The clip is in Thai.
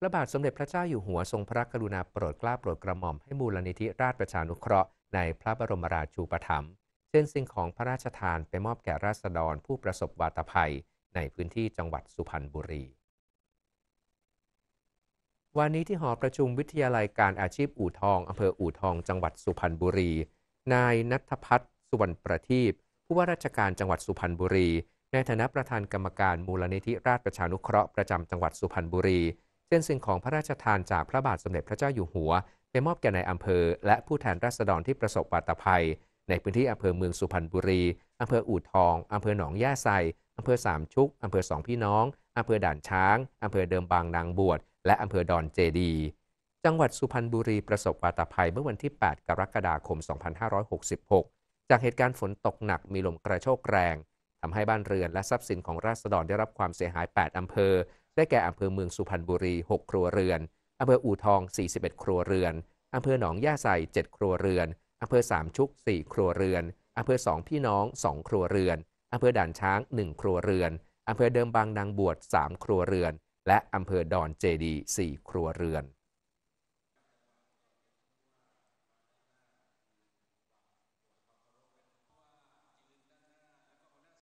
พระบาทสมเด็จพระเจ้าอยู่หัวทรงพระกรุณาโปรดเกล้าโปรดกระหม่อมให้มูลนิธิราชประชานุเคราะห์ในพระบรมราชูปถัมภ์เช่นสิ่งของพระราชทานไปมอบแก่ราษฎรผู้ประสบวาตภัย ในพื้นที่จังหวัดสุพรรณบุรี วันนี้ที่หอประชุมวิทยาลัยการอาชีพอู่ทอง อำเภออู่ทองจังหวัดสุพรรณบุรี นายนัทพัฒน์สุวรรณประทีปผู้ว่าราชการจังหวัดสุพรรณบุรี ในฐานะประธานกรรมการมูลนิธิราชประชานุเคราะห์ประจำจังหวัดสุพรรณบุรีเช่นสิ่งของพระราชทานจากพระบาทสมเด็จพระเจ้าอยู่หัว ไปมอบแก่ในอำเภอ และผู้แทนราษฎรที่ประสบวาตภัย ในพื้นที่อำเภอเมืองสุพรรณบุรีอำเภออู่ทองอำเภอหนองย่าไซอำเภอสามชุกอำเภอสองพี่น้องอำเภอด่านช้างอำเภอเดิมบางนางบวช และอำเภอดอนเจดี จังหวัดสุพรรณบุรีประสบวาตภัยเมื่อวันที่ 8 กรกฎาคม 2566 จากเหตุการณ์ฝนตกหนักมีลมกระโชกแรงทำให้บ้านเรือนและทรัพย์สินของราษฎรได้รับความเสียหาย 8อำเภอได้แก่อำเภอเมืองสุพรรณบุรี 6 ครัวเรือนอำเภออู่ทอง 41 ครัวเรือนอำเภอหนองย่าส่7ครัวเรือนอำเภอสามชุก 4 ครัวเรือนอำเภอสองพี่น้อง 2 ครัวเรือนอำเภอด่านช้าง 1 ครัวเรือนอำเภอเดิมบางนางบวช 3 ครัวเรือน และอำเภอดอนเจดี 4 ครัวเรือน